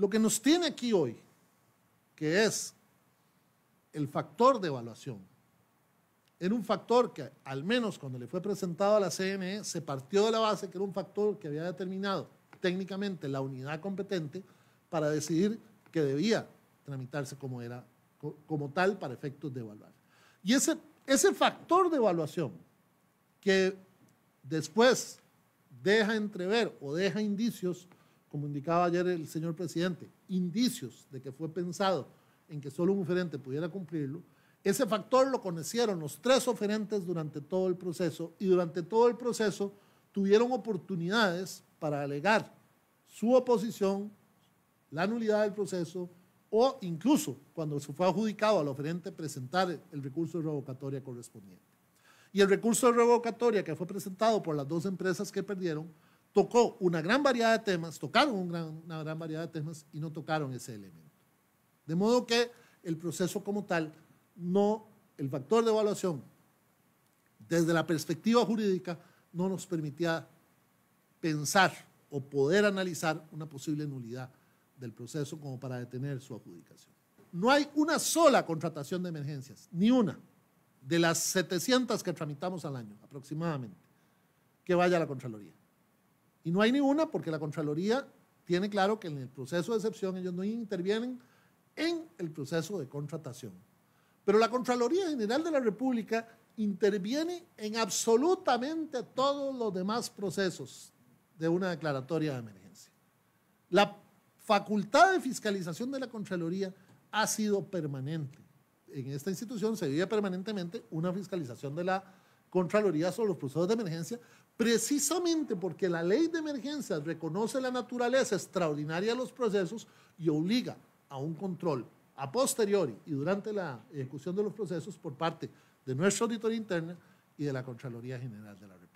Lo que nos tiene aquí hoy, que es el factor de evaluación, era un factor que, al menos cuando le fue presentado a la CME, se partió de la base que era un factor que había determinado técnicamente la unidad competente para decidir que debía tramitarse como, era, como tal para efectos de evaluar. Y ese, ese factor de evaluación que después deja entrever o deja indicios como indicaba ayer el señor presidente, indicios de que fue pensado en que solo un oferente pudiera cumplirlo, ese factor lo conocieron los tres oferentes durante todo el proceso y durante todo el proceso tuvieron oportunidades para alegar su oposición, la nulidad del proceso o incluso cuando se fue adjudicado al oferente presentar el recurso de revocatoria correspondiente. Y el recurso de revocatoria que fue presentado por las dos empresas que perdieron tocó una gran variedad de temas, tocaron una gran variedad de temas y no tocaron ese elemento. De modo que el proceso como tal, no, el factor de evaluación, desde la perspectiva jurídica, no nos permitía pensar o poder analizar una posible nulidad del proceso como para detener su adjudicación. No hay una sola contratación de emergencias, ni una, de las 700 que tramitamos al año aproximadamente, que vaya a la Contraloría. Y no hay ninguna porque la Contraloría tiene claro que en el proceso de excepción ellos no intervienen en el proceso de contratación. Pero la Contraloría General de la República interviene en absolutamente todos los demás procesos de una declaratoria de emergencia. La facultad de fiscalización de la Contraloría ha sido permanente. En esta institución se vive permanentemente una fiscalización de la Contraloría sobre los procesos de emergencia Precisamente porque la ley de emergencias reconoce la naturaleza extraordinaria de los procesos y obliga a un control a posteriori y durante la ejecución de los procesos por parte de nuestra auditoría interna y de la Contraloría General de la República.